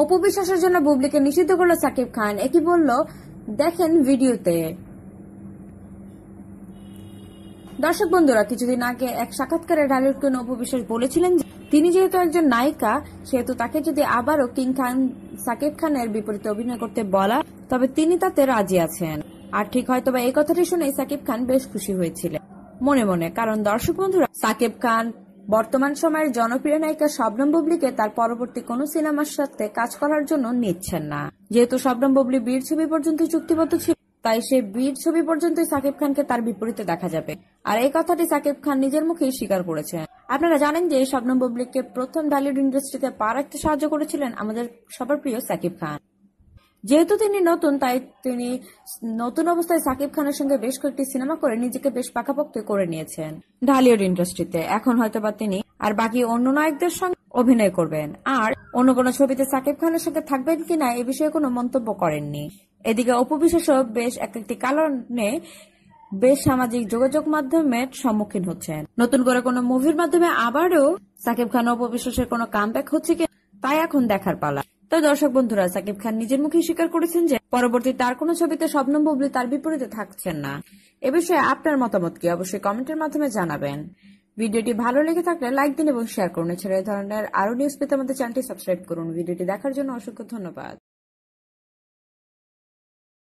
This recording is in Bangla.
অপবিশ্বাসের জন্য বুবলিকে নিষিদ্ধ করলো সাকিব খান একই বলল দেখেন ভিডিওতে দর্শক বন্ধুরা কিছুদিন আগে এক সাক্ষাৎকারে ঢালিউড অপবিশ্বাস বলেছিলেন তিনি যেহেতু একজন নায়িকা সেহেতু তাকে যদি আবারও কিং খান সাকিব খানের বিপরীতে অভিনয় করতে বলা তবে তিনি তাতে রাজি আছেন আর ঠিক হয়তোবা এই কথাটি শুনে সাকিব খান বেশ খুশি হয়েছিলেন মনে মনে কারণ দর্শক বন্ধুরা সাকিব খান বর্তমান সময়ের জনপ্রিয় নায়িকা শবনম বুবলিকে তার পরবর্তী কোন সিনেমার সাথে কাজ করার জন্য নিচ্ছেন না যেহেতু শবনম বুবলি বীর ছবি পর্যন্ত চুক্তিবদ্ধ ছিল তাই সে বীর ছবি পর্যন্তই সাকিব খানকে তার বিপরীতে দেখা যাবে আর এই কথাটি সাকিব খান নিজের মুখেই স্বীকার করেছেন আপনারা জানেন যে শবনম বুবলিকে প্রথম ডালিউড ইন্ডাস্ট্রিতে পা রাখতে সাহায্য করেছিলেন আমাদের সবার প্রিয় সাকিব খান যেহেতু তিনি নতুন তাই তিনি নতুন অবস্থায় সাকিব খানের সঙ্গে বেশ কয়েকটি সিনেমা করে নিজেকে বেশ পাকাপোক্ত করে নিয়েছেন ঢালিউড ইন্ডাস্ট্রিতে এখন হয়তোবা তিনি আর বাকি অন্য নায়কদের সঙ্গে অভিনয় করবেন আর অন্য কোনো ছবিতে সাকিব খানের সঙ্গে থাকবেন কিনা এ বিষয়ে কোনো মন্তব্য করেননি এদিকে উপবিশেষক বেশ এক একটি কারণে বেশ সামাজিক যোগাযোগ মাধ্যমে সম্মুখীন হচ্ছেন নতুন করে কোনো মুভির মাধ্যমে আবারও সাকিব খান উপবিশেষের কাম ব্যাক হচ্ছে কি তাই এখন দেখার পালা তবে দর্শক বন্ধুরা সাকিব খান নিজের মুখে স্বীকার করেছেন যে পরবর্তী তার কোনো ছবিতে স্বপ্ন বুবলি তার বিপরীতে থাকছেন না এ বিষয়ে আপনার মতামত কি অবশ্যই কমেন্টের মাধ্যমে জানাবেন ভিডিওটি ভালো লেগে থাকলে লাইক দিন এবং শেয়ার করুন এছাড়া এই ধরনের আরো নিউজ পেতে আমাদের চ্যানেলটি সাবস্ক্রাইব করুন ভিডিওটি দেখার জন্য অসংখ্য ধন্যবাদ